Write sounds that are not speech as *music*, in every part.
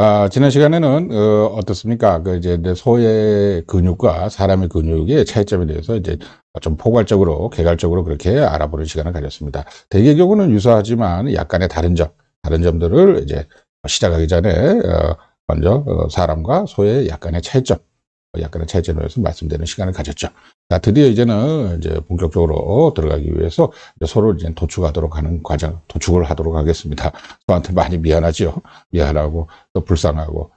아, 지난 시간에는 어, 떻습니까그 이제 소의 근육과 사람의 근육의 차이점에 대해서 이제 좀 포괄적으로 개괄적으로 그렇게 알아보는 시간을 가졌습니다. 대개 경우는 유사하지만 약간의 다른 점, 다른 점들을 이제 시작하기 전에 어, 먼저 어, 사람과 소의 약간의 차이점 약간의 차이점해서 말씀드리는 시간을 가졌죠. 자, 드디어 이제는 이제 본격적으로 들어가기 위해서 서로 이제 도축하도록 하는 과정, 도축을 하도록 하겠습니다. 저한테 많이 미안하지요. 미안하고 또 불쌍하고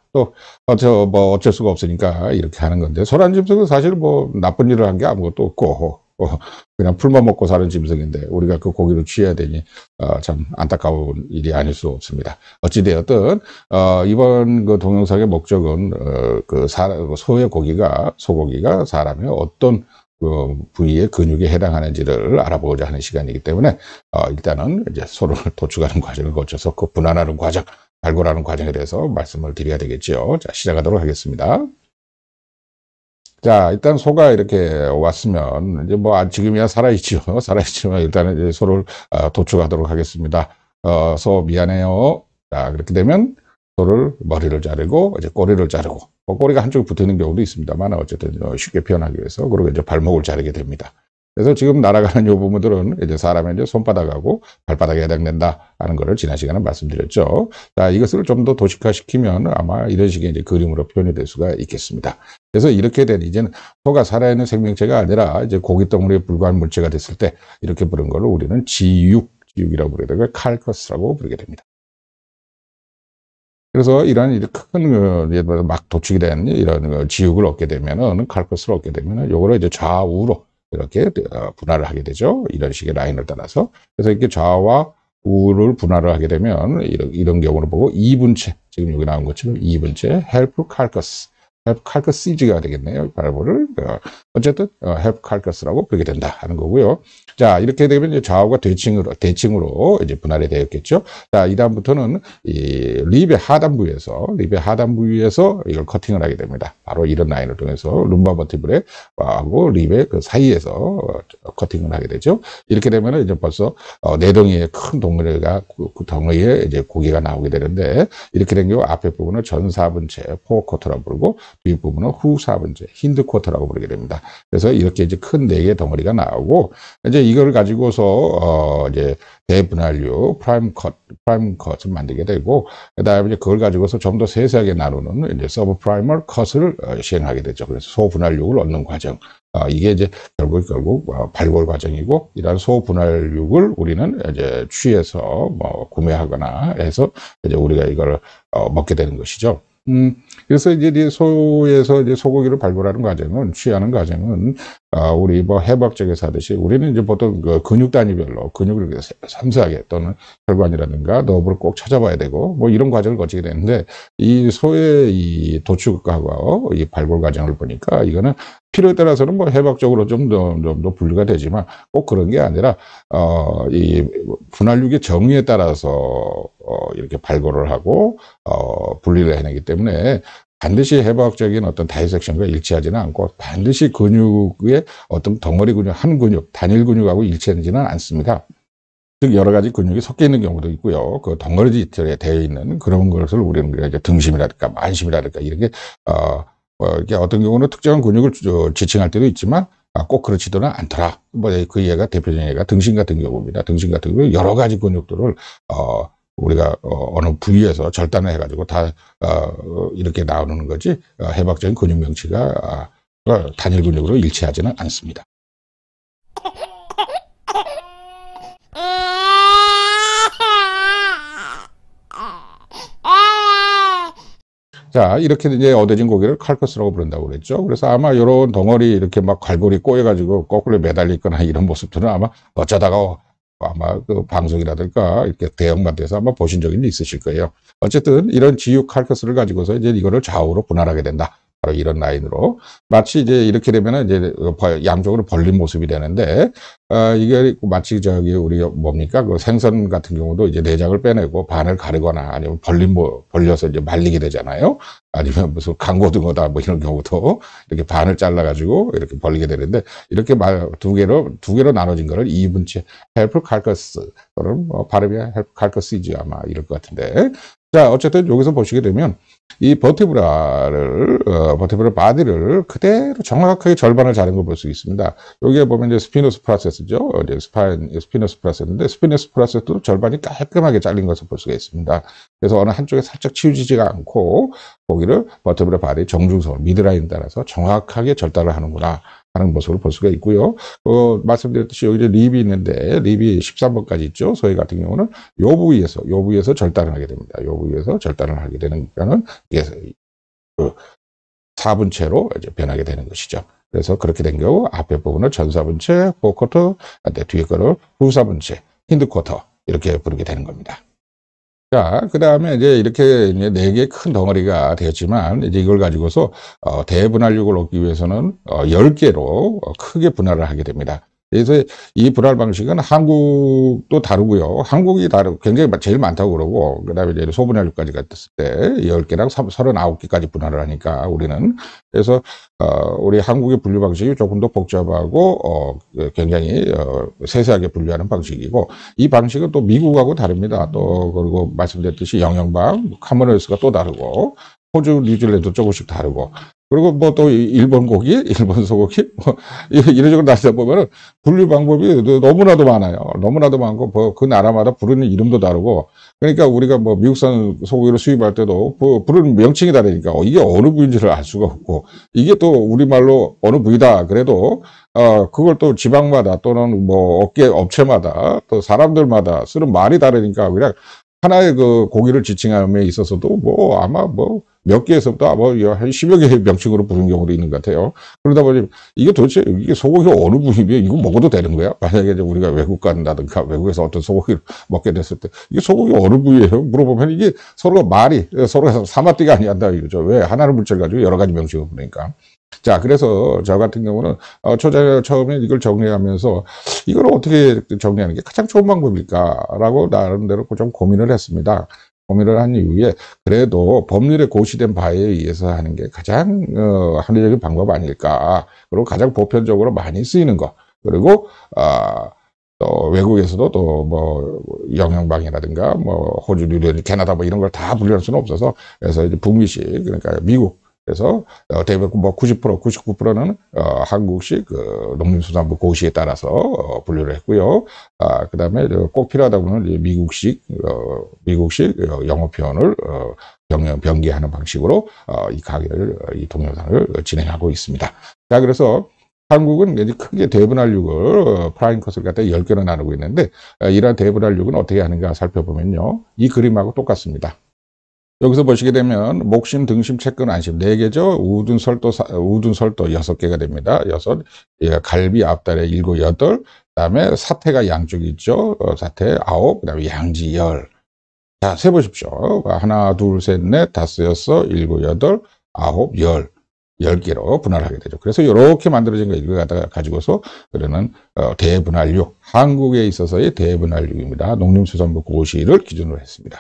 또어뭐 어쩔 수가 없으니까 이렇게 하는 건데 소란 집에서 사실 뭐 나쁜 일을 한 게 아무것도 없고 어, 그냥 풀만 먹고 사는 짐승인데 우리가 그 고기를 취해야 되니 어, 참 안타까운 일이 아닐 수 없습니다. 어찌되었든 어, 이번 그 동영상의 목적은 어, 그 사, 그 소의 고기가 소고기가 사람의 어떤 그 부위의 근육에 해당하는지를 알아보고자 하는 시간이기 때문에 어, 일단은 이제 소를 *laughs* 도축하는 과정을 거쳐서 그 분할하는 과정, 발굴하는 과정에 대해서 말씀을 드려야 되겠지요. 자, 시작하도록 하겠습니다. 자, 일단 소가 이렇게 왔으면, 이제 뭐, 아, 지금이야 살아있죠 *laughs* 살아있지만 일단은 이제 소를 어, 도축하도록 하겠습니다. 어, 소 미안해요. 자, 그렇게 되면 소를 머리를 자르고, 이제 꼬리를 자르고, 뭐 꼬리가 한쪽에 붙어 있는 경우도 있습니다만, 어쨌든 어, 쉽게 표현하기 위해서, 그리고 이제 발목을 자르게 됩니다. 그래서 지금 날아가는 요 부분들은 이제 사람의 이제 손바닥하고 발바닥에 해당된다 하는 것을 지난 시간에 말씀드렸죠. 자, 이것을 좀 더 도식화시키면 아마 이런 식의 이제 그림으로 표현이 될 수가 있겠습니다. 그래서 이렇게 된 이제는 소가 살아있는 생명체가 아니라 이제 고기 덩어리에 불과한 물체가 됐을 때 이렇게 부른 걸로 우리는 지육, 지육이라고 부르다가 칼커스라고 부르게 됩니다. 그래서 이런 큰, 그, 막 도축이 된 이런 그 지육을 얻게 되면은, 칼커스를 얻게 되면은, 요거를 이제 좌우로 이렇게 아, 분할을 하게 되죠. 이런 식의 라인을 따라서. 그래서 이렇게 좌와 우를 분할을 하게 되면 이런, 이런 경우를 보고 2분체, 지금 여기 나온 것처럼 2분체 헬프 칼 p carcass, h c a 가 되겠네요. 발볼를 그러니까 어쨌든 어, have c a r 라고 그렇게 된다 하는 거고요. 자 이렇게 되면 이제 좌우가 대칭으로 대칭으로 이제 분할이 되었겠죠. 자 이다음부터는 이 립의 하단부에서 립의 하단부에서 이걸 커팅을 하게 됩니다. 바로 이런 라인을 통해서 룸바 버티브레 하고 립의 그 사이에서 어, 커팅을 하게 되죠. 이렇게 되면 이제 벌써 내덩이의 어, 네 큰동어리가 덩어리에 이제 고기가 나오게 되는데 이렇게 된 경우 앞에 부분을 전사분체 포어쿼터라고 부르고 뒷 부분은 후사분체 힌드쿼터라고 부르게 됩니다. 그래서 이렇게 이제 큰네개 덩어리가 나오고 이제 이걸 가지고서 어 이제 대분할류 프라임 컷 프라임 컷을 만들게 되고 그다음에 이제 그걸 가지고서 좀 더 세세하게 나누는 이제 서브 프라이머 컷을 어, 시행하게 되죠. 그래서 소분할육을 얻는 과정. 어, 이게 이제 결국 결국 어, 발굴 과정이고 이러한 소분할육을 우리는 이제 취해서 뭐 구매하거나 해서 이제 우리가 이걸 어, 먹게 되는 것이죠. 음, 그래서 이제 소에서 이제 소고기를 발굴하는 과정은, 취하는 과정은, 아, 우리 뭐 해박 쪽에서 하듯이 우리는 이제 보통 그 근육 단위별로 근육을 섬세하게 또는 혈관이라든가 노브를꼭 찾아봐야 되고 뭐 이런 과정을 거치게 되는데 이 소의 이도축과이 발굴 과정을 보니까 이거는 필요에 따라서는 뭐 해박적으로 좀더좀더 좀더 분류가 되지만 꼭 그런 게 아니라 어이 분할육의 정의에 따라서 어, 이렇게 발굴을 하고 어, 분리를 해내기 때문에 반드시 해부학적인 어떤 다이섹션과 일치하지는 않고 반드시 근육의 어떤 덩어리 근육, 한 근육, 단일 근육하고 일치하지는 않습니다. 즉 여러 가지 근육이 섞여 있는 경우도 있고요. 그 덩어리 지털에 되어 있는 그런 것을 우리는 이제 등심이라든가 만심이라든가 이렇게 어, 뭐 이게 어떤 경우는 특정한 근육을 지칭할 때도 있지만 아, 꼭 그렇지도는 않더라. 뭐 그 예가 대표적인 예가 등심 같은 경우입니다. 등심 같은 경우 여러 가지 근육들을 어, 우리가 어, 어느 부위에서 절단을 해가지고 다 어, 이렇게 나오는 거지 어, 해박적인 근육 명치가 아, 단일 근육으로 일치하지는 않습니다. 자 이렇게 이제 얻어진 고기를 칼커스라고 부른다고 그랬죠 그래서 아마 이런 덩어리 이렇게 막 갈고리 꼬여가지고 거꾸로 매달리거나 이런 모습들은 아마 어쩌다가 아마 그 방송이라든가 이렇게 대형마돼서 아마 보신 적이 있으실 거예요. 어쨌든 이런 GU 칼커스를 가지고서 이제 이거를 좌우로 분할하게 된다. 바로 이런 라인으로 마치 이제 이렇게 되면은 이제 양쪽으로 벌린 모습이 되는데 어, 이게 마치 저기 우리 뭡니까 그 생선 같은 경우도 이제 내장을 빼내고 반을 가르거나 아니면 벌린 뭐 벌려서 이제 말리게 되잖아요. 아니면 무슨 강고등어다 뭐 이런 경우도 이렇게 반을 잘라가지고 이렇게 벌리게 되는데 이렇게 두 개로 두 개로 나눠진 거를 2분치 헬프 칼커스 또는 뭐 발음이 헬프 칼커스이지 아마 이럴 것 같은데 자 어쨌든 여기서 보시게 되면 이 버티브라를 어, 버티브라 바디를 그대로 정확하게 절반을 자른 걸 볼 수 있습니다. 여기에 보면 이제 스피노스 프라세스죠. 이제 스파인 스피노스 프라세스인데 스피노스 프라세스도 절반이 깔끔하게 잘린 것을 볼 수가 있습니다. 그래서 어느 한쪽에 살짝 치우지지가 않고 거기를 버티브라 바디 정중성을 미드라인 따라서 정확하게 절단을 하는구나. 하는 모습을 볼 수가 있고요. 어, 말씀드렸듯이 여기 립이 있는데 립이 13번까지 있죠. 소위 같은 경우는 요 부위에서 요 부위에서 절단을 하게 됩니다. 요 부위에서 절단을 하게 되는거는 이게 그 4분체로 이제 변하게 되는 것이죠. 그래서 그렇게 된 경우 앞에 부분을 전사분체, 포커터, 뒤에 거를 후사분체, 힌드쿼터 이렇게 부르게 되는 겁니다. 자, 그 다음에 이제 이렇게 이제 네 개의 큰 덩어리가 되었지만, 이제 이걸 가지고서, 어, 대분할력을 얻기 위해서는, 어, 10개로 어, 크게 분할을 하게 됩니다. 그래서 이 분할 방식은 한국도 다르고요. 한국이 다르고 굉장히 제일 많다고 그러고 그다음에 이제 소분할률까지 갔을 때 열개랑 서른아홉 개까지 분할을 하니까 우리는 그래서 어, 우리 한국의 분류 방식이 조금 더 복잡하고 어, 그 굉장히 어, 세세하게 분류하는 방식이고 이 방식은 또 미국하고 다릅니다. 또 그리고 말씀드렸듯이 영영방, 뭐 카머널스가 또 다르고 호주, 뉴질랜드 조금씩 다르고 그리고 뭐 또 일본 고기, *laughs* 일본 소고기, 뭐 이런 식으로 따져보면은 분류 방법이 너무나도 많아요. 너무나도 많고 뭐 그 나라마다 부르는 이름도 다르고 그러니까 우리가 뭐 미국산 소고기를 수입할 때도 뭐 부르는 명칭이 다르니까 어, 이게 어느 부위인지를 알 수가 없고 이게 또 우리말로 어느 부위다 그래도 어 그걸 또 지방마다 또는 뭐 업계 업체마다 또 사람들마다 쓰는 말이 다르니까 그냥 하나의 그 고기를 지칭함에 있어서도 뭐 아마 뭐몇 개에서부터 아마 한 10여 개의 명칭으로 부른 경우도 있는 것 같아요. 그러다 보니 이게 도대체 이게 소고기 어느 부위에 이거 먹어도 되는 거야? 만약에 이제 우리가 외국 간다든가 외국에서 어떤 소고기를 먹게 됐을 때 이게 소고기 어느 부위에요 물어보면 이게 서로가 말이 서로가 사마띠가 아니한다 이러죠. 왜? 하나를 물질 가지고 여러 가지 명칭을 부르니까. 자, 그래서 저 같은 경우는 어, 초자 처음에 이걸 정리하면서 이걸 어떻게 정리하는 게 가장 좋은 방법일까라고 나름대로 좀 고민을 했습니다. 고민을 한 이후에 그래도 법률에 고시된 바에 의해서 하는 게 가장 어, 합리적인 방법 아닐까. 그리고 가장 보편적으로 많이 쓰이는 거. 그리고 아, 또 외국에서도 또 뭐 영영방이라든가 뭐 호주, 뉴욕, 캐나다 뭐 이런 걸 다 분류할 수는 없어서 그래서 이제 북미식 그러니까 미국 그래서 대떻게 어, 보면 뭐 90%, 99%는 어, 한국식 그 농림수산부 고시에 따라서 어, 분류를 했고요. 아, 그다음에 꼭 필요하다 보면 미국식 어, 미국식 어, 영어 표현을 어, 병, 변기하는 방식으로 어, 이 강의를 어, 이 동영상을 진행하고 있습니다. 자, 그래서 한국은 이제 크게 대분할육을 프라임 컷을 갖다 10개로 나누고 있는데 이러한 대분할육은 어떻게 하는가 살펴보면요. 이 그림하고 똑같습니다. 여기서 보시게 되면 목심, 등심, 채근, 안심 4개죠. 우둔, 설도, 사, 우둔, 설도 6개가 됩니다. 6, 예, 갈비, 앞다리 7, 8, 그 다음에 사태가 양쪽 있죠. 어, 사태 9, 그 다음에 양지 10. 자, 세보십시오. 하나, 둘, 셋, 넷, 다섯, 여섯, 일곱, 여덟, 아홉, 열. 10개로 분할하게 되죠. 그래서 이렇게 만들어진 거 이걸 갖다가 가지고서 그러는 어, 대분할육, 한국에 있어서의 대분할육입니다. 농림수산부 고시를 기준으로 했습니다.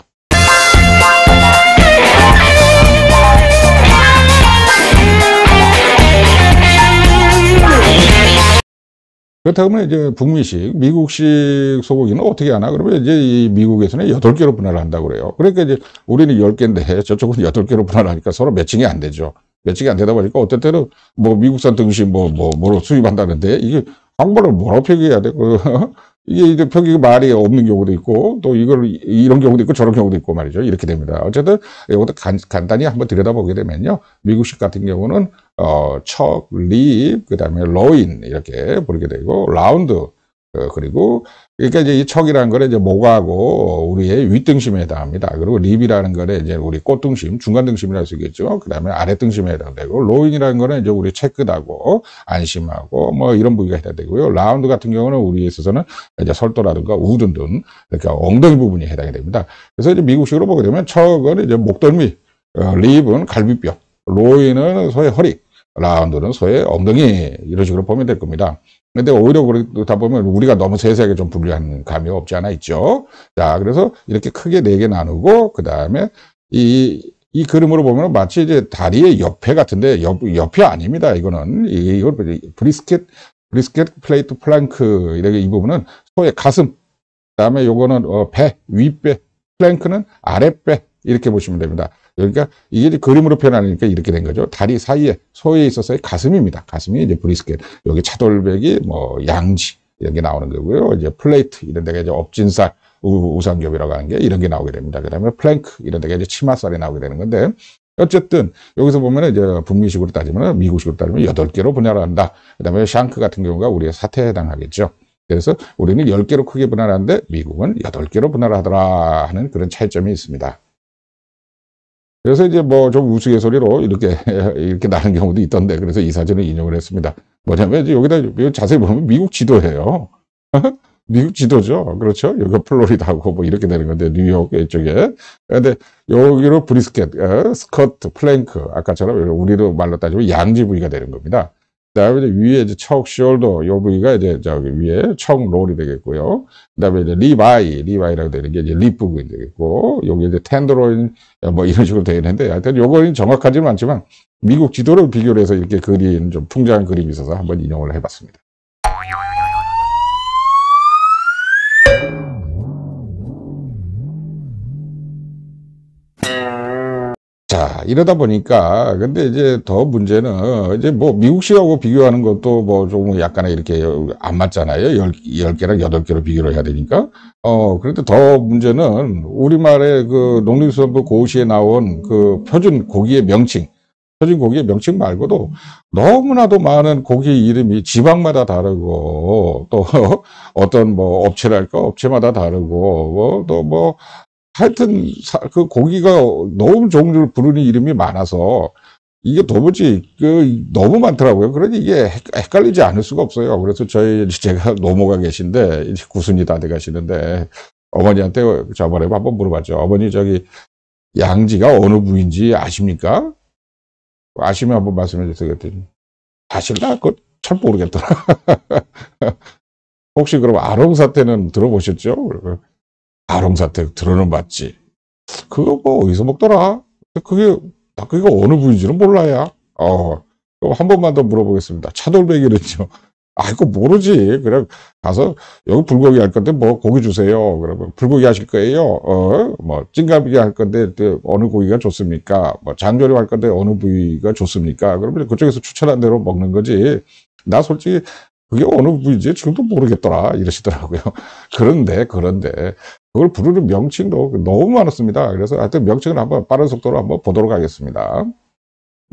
그렇다면 이제 북미식, 미국식 소고기는 어떻게 하나? 그러면 이제 이 미국에서는 여덟 개로 분할을 한다고 그래요. 그러니까 이제 우리는 열개인데 *laughs* 저쪽은 여덟 개로 분할하니까 서로 매칭이 안 되죠. 매칭이 안 되다 보니까 어떤 때는 뭐 미국산 등심 뭐, 뭐, 뭐로 수입한다는데 이게 한 번을 뭐라고 표기해야 돼? 그 *laughs* 이게 이제 표기 그 말이 없는 경우도 있고 또 이걸 이런 경우도 있고 저런 경우도 있고 말이죠. 이렇게 됩니다. 어쨌든 이것도 간, 간단히 한번 들여다보게 되면요. 미국식 같은 경우는 어, 척, 립, 그다음에 로인 이렇게 부르게 되고 라운드 어, 그리고 그러니까 이제 이 척이라는 거는 이제 목하고 우리의 윗등심에 해당합니다. 그리고 립이라는 거는 이제 우리 꽃등심, 중간등심이라고 쓰겠죠. 그다음에 아래등심에 해당되고 로인이라는 거는 이제 우리 체크하고 안심하고 뭐 이런 부위가 해당되고요. 라운드 같은 경우는 우리에 있어서는 이제 설도라든가 우둔 등러니까 엉덩이 부분이 해당이 됩니다. 그래서 이제 미국식으로 보게 되면 척은 이제 목덜미, 어, 립은 갈비뼈, 로인은 소의 허리, 라운드는 소의 엉덩이 이런 식으로 보면 될 겁니다. 근데 오히려 그렇다 보면 우리가 너무 세세하게 좀분류한 감이 없지 않아 있죠. 자, 그래서 이렇게 크게 네 개 나누고, 그 다음에 이, 이 그림으로 보면 마치 이제 다리의 옆에 같은데, 옆, 옆이 아닙니다. 이거는. 이걸 브리스켓, 브리스켓 플레이트 플랭크. 이렇게 이 부분은 소의 가슴. 그 다음에 요거는 어, 배, 윗배. 플랭크는 아랫배. 이렇게 보시면 됩니다. 그러니까 이게 그림으로 표현하니까 이렇게 된 거죠. 다리 사이에 소에 있어서의 가슴입니다. 가슴이 이제 브리스켓. 여기 차돌백이 뭐 양지 이런 게 나오는 거고요. 이제 플레이트 이런 데가 이제 업진살 우상겹이라고 하는 게 이런 게 나오게 됩니다. 그다음에 플랭크 이런 데가 이제 치마살이 나오게 되는 건데 어쨌든 여기서 보면 이제 북미식으로 따지면 미국식으로 따지면 여덟 개로 분할 한다. 그다음에 샹크 같은 경우가 우리의 사태에 해당하겠죠. 그래서 우리는 1 0개로 크게 분할하는데 미국은 8 개로 분할하더라 하는 그런 차이점이 있습니다. 그래서 이제 뭐 좀 우스갯소리로 이렇게 *laughs* 이렇게 나는 경우도 있던데 그래서 이 사진을 인용을 했습니다. 뭐냐면 이제 여기다 자세히 보면 미국 지도예요. *laughs* 미국 지도죠. 그렇죠. 여기가 플로리다고 뭐 이렇게 되는 건데 뉴욕 쪽에. 근데 여기로 브리스켓, 어, 스커트, 플랭크 아까처럼 우리도 말로 따지면 양지 부위가 되는 겁니다. 그다음에 이제 위에 이제 척 숄더 요 부위가 이제 저기 위에 척 롤이 되겠고요. 그다음에 이제 리바이 리바이라고 되는 게 이제 립부분이 되겠고 여기 이제 텐더로인 뭐 이런 식으로 되어 있는데 하여튼 요거는 정확하지는 않지만 미국 지도를 비교를 해서 이렇게 그림 좀 풍자한 그림이 있어서 한번 인용을 해봤습니다. 이러다 보니까 근데 이제 더 문제는 이제 뭐 미국식하고 비교하는 것도 뭐 조금 약간의 이렇게 안 맞잖아요. 열, 열 개랑 여덟 개로 비교를 해야 되니까. 어, 그런데 더 문제는 우리말에그 농림수산부 고시에 나온 그 표준 고기의 명칭. 표준 고기의 명칭 말고도 너무나도 많은 고기 이름이 지방마다 다르고 또 *laughs* 어떤 뭐 업체랄까 업체마다 다르고 뭐또뭐 하여튼 그 고기가 너무 종류를 부르는 이름이 많아서 이게 도무지 그 너무 많더라고요. 그러니 이게 헷갈리지 않을 수가 없어요. 그래서 저희 제가 *laughs* 노모가 계신데 이제 구순이 다 돼가시는데 어머니한테 저번에 한번 물어봤죠. 어머니 저기 양지가 어느 부인지 아십니까? 아시면 한번 말씀해 주세요. 그랬더니 사실 나그잘 모르겠더라. *laughs* 혹시 그럼 아롱 사태는 들어보셨죠? 아롱사태 들어는 봤지. 그거 뭐 어디서 먹더라? 그게 그게 어느 부위인지는 몰라야. 어, 한 번만 더 물어보겠습니다. 차돌배기는요? *laughs* 아, 이거 모르지. 그냥 가서 여기 불고기 할 건데 뭐 고기 주세요. 그러면 불고기 하실 거예요. 어, 뭐 찐갈비기 할 건데 어느 고기가 좋습니까? 뭐 장조림 할 건데 어느 부위가 좋습니까? 그러면 그쪽에서 추천한 대로 먹는 거지. 나 솔직히 그게 어느 부위인지 지금도 모르겠더라 이러시더라고요. *laughs* 그런데 그런데 그걸 부르는 명칭도 너무 많았습니다. 그래서 하여튼 명칭을 한번 빠른 속도로 한번 보도록 하겠습니다.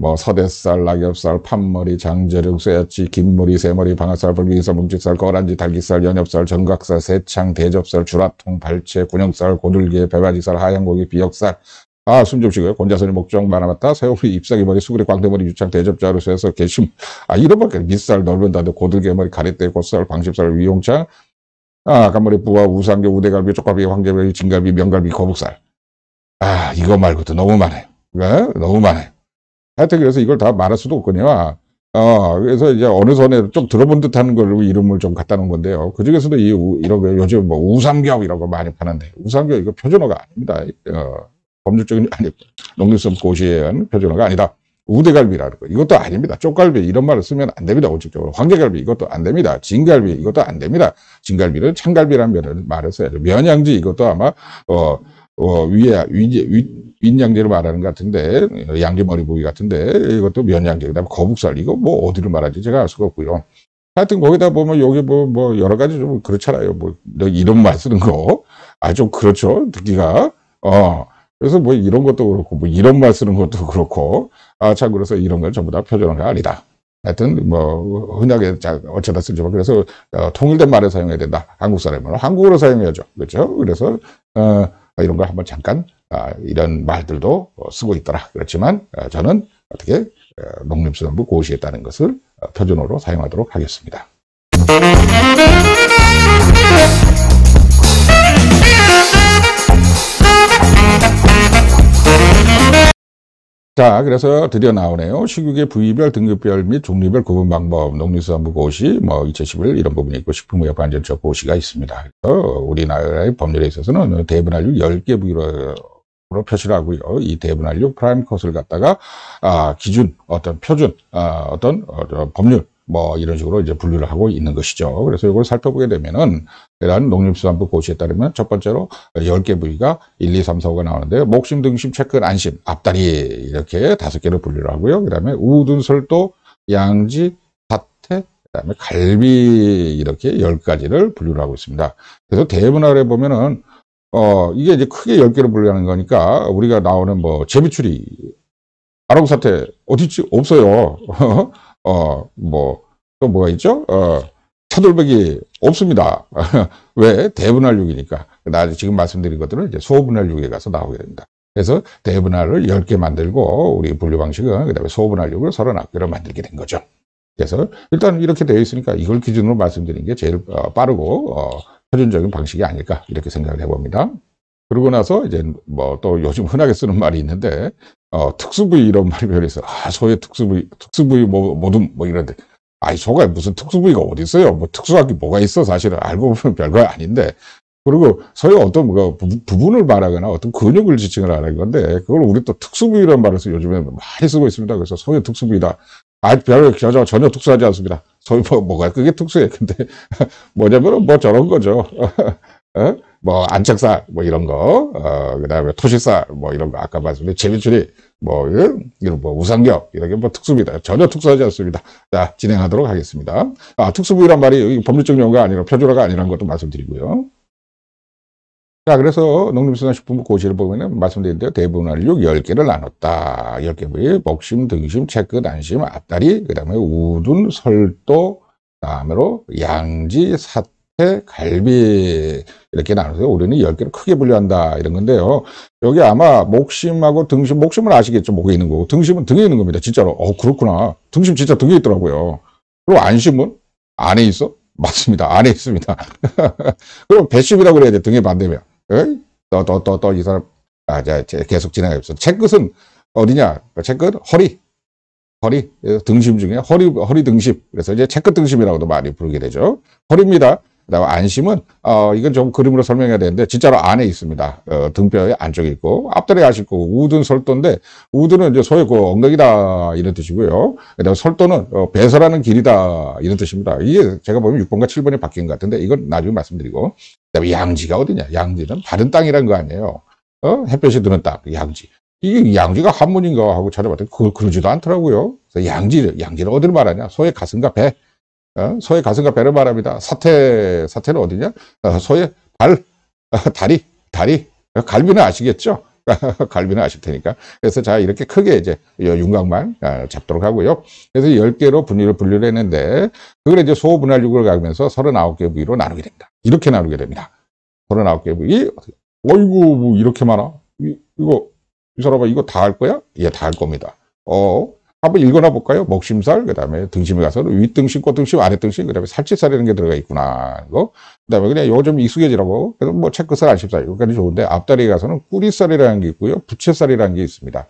뭐 서대살, 낙엽살, 판머리 장재륙, 쇠야치, 긴머리, 새머리, 방아살, 벌기살, 뭉치살, 거란지, 달기살, 연엽살, 전각살, 새창, 대접살, 주라통, 발채, 군형살, 고들개, 배바지살, 하얀고기, 비역살, 아, 숨 좀 쉬고요. 곤자선이 목적 많아봤다. 새우리 잎사귀 머리, 수그리 광대머리, 유창, 대접자로 해서 계심 아, 이런 밖에 밑살 넓은 다들 고들개머리, 가래대, 곧살, 방십살, 위용창, 아, 간머리 부와 우상교, 우대갈비, 쪽갈비, 황제비, 진갈비, 명갈비, 거북살. 아, 이거 말고도 너무 많아요. 네? 너무 많아요. 하여튼 그래서 이걸 다 말할 수도 없거니와 아, 어, 그래서 이제 어느 선에 좀 들어본 듯한 걸로 이름을 좀 갖다 놓은 건데요. 그 중에서도 이, 이런 거, 요즘 뭐 우삼겹 이런 거 많이 파는데, 우삼겹 이거 표준어가 아닙니다. 어, 법률적인, 아니, 농림성 고시에 의 표준어가 아니다. 우대갈비라는 거 이것도 아닙니다. 쪽갈비 이런 말을 쓰면 안 됩니다. 원칙적으로 황제갈비 이것도 안 됩니다. 진갈비 이것도 안 됩니다. 진갈비를 창갈비라는 말을 써야죠. 면양지 이것도 아마 어, 어 위에 위, 윗양지를 말하는 것 같은데 양지머리 부위 같은데 이것도 면양지 그다음에 거북살 이거 뭐 어디를 말하지 제가 알 수가 없고요. 하여튼 거기다 보면 여기 뭐, 뭐 여러 가지 좀 그렇잖아요. 뭐 이런 말 쓰는 거. 아주 그렇죠. 듣기가 어. 그래서 뭐 이런 것도 그렇고 뭐 이런 말 쓰는 것도 그렇고 아참 그래서 이런 건 전부 다 표준어가 아니다. 하여튼 뭐 흔하게 어쩌다 쓰죠 그래서 어, 통일된 말을 사용해야 된다. 한국 사람은 한국어로 사용해야죠. 그렇죠? 그래서 어, 이런 걸 한번 잠깐 아, 이런 말들도 어, 쓰고 있더라. 그렇지만 어, 저는 어떻게 어, 농림수산부 고시했다는 것을 어, 표준어로 사용하도록 하겠습니다. 자, 그래서 드디어 나오네요. 식육의 부위별, 등급별 및 종류별 구분 방법, 농림수산부 고시, 뭐2011 이런 부분이 있고 식품의약 안전처 고시가 있습니다. 그래서 우리나라의 법률에 있어서는 대분할육 10개 부위로 표시를 하고요. 이 대분할육 프라임 컷을 갖다가 아, 기준, 어떤 표준, 아, 어떤, 어떤 법률 뭐 이런 식으로 이제 분류를 하고 있는 것이죠. 그래서 이걸 살펴보게 되면은 대단 농림수산부 고시에 따르면 첫 번째로 10개 부위가 1, 2, 3, 4호가 나오는데 요 목심, 등심, 채근, 안심, 앞다리 이렇게 다섯 개를 분류를 하고요. 그다음에 우둔설도, 양지, 사태, 그다음에 갈비 이렇게 10가지를 분류를 하고 있습니다. 그래서 대문화를 보면은 어 이게 이제 크게 10개로 분류하는 거니까 우리가 나오는 뭐 제비추리 아롱사태 어딨지 없어요. *laughs* 어, 뭐, 또 뭐가 있죠? 어, 차돌박이 없습니다. *laughs* 왜? 대분할육이니까. 나 지금 말씀드린 것들은 이제 소분할육에 가서 나오게 됩니다. 그래서 대분할을 10개 만들고 우리 분류 방식은 그다음에 소분할육을 39개로 만들게 된 거죠. 그래서 일단 이렇게 되어 있으니까 이걸 기준으로 말씀드린 게 제일 어, 빠르고 어, 표준적인 방식이 아닐까 이렇게 생각을 해봅니다. 그러고 나서 이제 뭐 또 요즘 흔하게 쓰는 말이 있는데 어, 특수부위 이런 말이 변해서 아 소의 특수부위 특수부위 뭐 모든 뭐 이런데 아니 소가 무슨 특수부위가 어디 있어요 뭐 특수한 게 뭐가 있어 사실은 알고 보면 별거 아닌데 그리고 소의 어떤 뭐 그 부분을 말하거나 어떤 근육을 지칭을 하는 건데 그걸 우리 또 특수부위라는 말을 써 요즘에 많이 쓰고 있습니다 그래서 소의 특수부위다 아, 별, 로 전혀 특수하지 않습니다. 소위 뭐, 뭐가, 그게 특수해. 근데, *laughs* 뭐냐면은, 뭐 저런 거죠. *laughs* 어? 뭐 안착사 뭐 이런 거, 어, 그다음에 토식사 뭐 이런 거 아까 말씀드린 재비출이뭐 예? 이런 뭐 우상격 이런 게뭐 특수입니다. 전혀 특수하지 않습니다. 자 진행하도록 하겠습니다. 아특수부이란 말이 법률적 용어가 아니라 표준어가 아니라는 것도 말씀드리고요. 자, 그래서 농림수산식품 부 고시를 보면 은 말씀드린대로 대부분 알육 10개를 나눴다. 10개 부위, 목심, 등심, 체크, 난심 앞다리, 그 다음에 우둔, 설도, 다음으로 양지, 삿 갈비 이렇게 나누세요 우리는 10개를 크게 분류한다 이런 건데요. 여기 아마 목심하고 등심, 목심은 아시겠죠? 목에 있는 거고 등심은 등에 있는 겁니다. 진짜로. 어 그렇구나. 등심 진짜 등에 있더라고요. 그리고 안심은 안에 있어? 맞습니다. 안에 있습니다. *laughs* 그럼 배심이라고 그래야 돼. 등에 반대면. 또, 또, 또, 또, 이 사람. 아, 자, 계속 진행하겠어니다 채끝은 어디냐? 채끝? 허리. 허리. 등심 중에 허리, 허리 등심. 그래서 이제 체크 등심이라고도 많이 부르게 되죠. 허리입니다. 그다음 안심은 어 이건 좀 그림으로 설명해야 되는데 진짜로 안에 있습니다. 어, 등뼈의 안쪽에 있고 앞다리 아실 고 우둔 설도인데 우둔은 이제 소의그 엉덩이다 이런 뜻이고요. 그다음 설도는 어, 배설하는 길이다 이런 뜻입니다. 이게 제가 보면 6번과 7번이 바뀐 것 같은데 이건 나중에 말씀드리고 그다음 양지가 어디냐? 양지는 바른 땅이란 거 아니에요. 어? 햇볕이 드는 땅, 그 양지. 이게 양지가 한문인가 하고 찾아봤더니 그 그러지도 않더라고요. 그래서 양지를 양지를 어디로 말하냐? 소의 가슴과 배. 어? 소의 가슴과 배를 말합니다. 사태, 사태는 어디냐? 어, 소의 발, 어, 다리, 다리. 갈비는 아시겠죠? 갈비는 아실 테니까. 그래서 자, 이렇게 크게 이제 윤곽만 잡도록 하고요. 그래서 10개로 분류를 분류를 했는데, 그걸 이제 소 분할육을 가면서 39개 부위로 나누게 됩니다. 이렇게 나누게 됩니다. 39개 부위. 어이구, 뭐 이렇게 많아? 이, 이거, 이 사람아, 이거 다 할 거야? 예, 다 할 겁니다. 어, 한번 읽어나 볼까요? 먹심살그 다음에 등심에 가서 윗등심, 꽃등심, 아랫등심, 그 다음에 살치살이라는 게 들어가 있구나. 이거. 그 다음에 그냥 요좀 익숙해지라고. 그래서 뭐 체크살, 안심살, 이거까지 좋은데 앞다리에 가서는 꾸리살이라는 게 있고요. 부채살이라는 게 있습니다.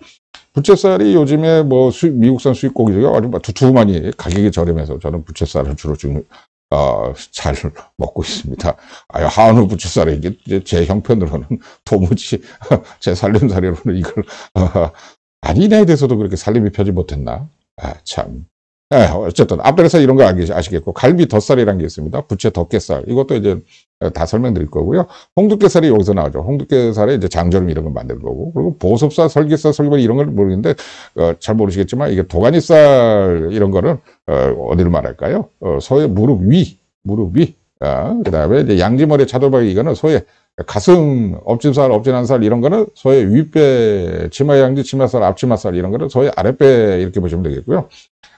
부채살이 요즘에 뭐 수입, 미국산 수입고기 중에 아주 뭐 두툼하니 가격이 저렴해서 저는 부채살을 주로 지금 어, 잘 먹고 있습니다. 아유, 한우 부채살이 이게 제 형편으로는 도무지 *laughs* 제 살림살이로는 이걸 어, 아비나에 대해서도 그렇게 살림이 펴지 못했나? 아, 참. 네, 어쨌든 앞에서 이런 거 아시겠고 갈비 덧살이라는 게 있습니다. 부채 덧개살 이것도 이제 어, 다 설명드릴 거고요. 홍두깨살이 여기서 나오죠. 홍두깨살에 이제 장조림 이런 거 만드는 거고 그리고 보섭살, 설계살, 설계발 이런 걸 모르는데 어, 잘 모르시겠지만 이게 도가니살 이런 거는 어, 디를 말할까요? 어, 소의 무릎 위, 무릎 위. 아, 그다음에 이제 양지머리 차돌박이 이거는 소의 가슴, 엎집살엎진한살 이런 거는 소위 윗배, 치마양지, 치마살, 앞치마살 이런 거는 소위 아랫배 이렇게 보시면 되겠고요.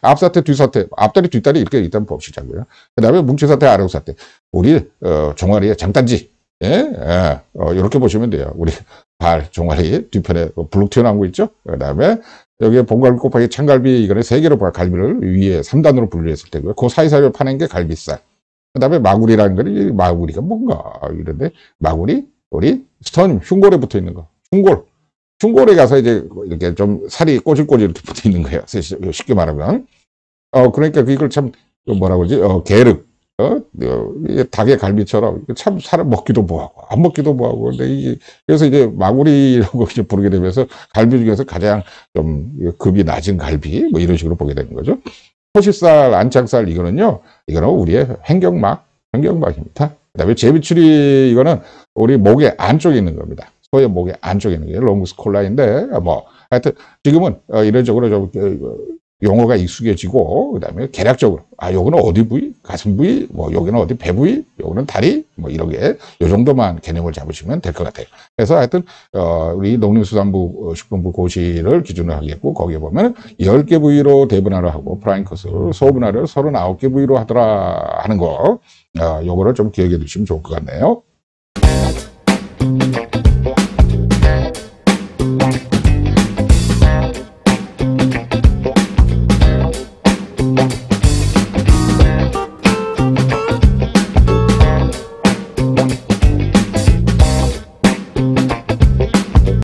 앞사태, 뒤사태, 앞다리, 뒷다리 이렇게 일단 봅시자고요. 그 다음에 뭉치사태, 아령사태. 우리 어, 종아리에 장단지. 예? 예. 어, 이렇게 보시면 돼요. 우리 발, 종아리 뒤편에 뭐 블록 튀어나온 거 있죠? 그 다음에 여기에 봉갈비 곱하기 창갈비 이거는 세 개로 갈비를 위에 3단으로 분류했을 때고요. 그 사이사이로 파낸 게 갈비살. 그 다음에 마구리라는 거는 마구리가 뭔가 이런데 마구리 우리 스톤 흉골에 붙어 있는 거 흉골 흉골에 가서 이제 이렇게 좀 살이 꼬질꼬질 이렇게 붙어 있는 거예요 쉽게 말하면 어 그러니까 이걸 참 그 뭐라고 그러지 어 게르 어, 어 닭의 갈비처럼 참살람 먹기도 뭐하고 안 먹기도 뭐하고 근데 이 그래서 이제 마구리라고 이제 부르게 되면서 갈비 중에서 가장 좀 급이 낮은 갈비 뭐 이런 식으로 보게 되는 거죠. 포실살 안창살 이거는요. 이거는 우리의 횡경막 횡격막입니다. 그다음에 제비추리 이거는 우리 목의 안쪽에 있는 겁니다. 소의 목의 안쪽에 있는 게 롱스콜라인데 뭐 하여튼 지금은 어, 이런 쪽으로 좀 어, 용어가 익숙해지고 그다음에 개략적으로 아 요거는 어디 부위 가슴 부위 뭐 여기는 어디 배 부위 요거는 다리 뭐 이렇게 요 정도만 개념을 잡으시면 될 것 같아요 그래서 하여튼 어, 우리 농림수산부 어, 식품부 고시를 기준으로 하겠고 거기에 보면 10개 부위로 대분화를 하고 프라임 컷을 소분화를 39개 부위로 하더라 하는 거 어, 요거를 좀 기억해 두시면 좋을 것 같네요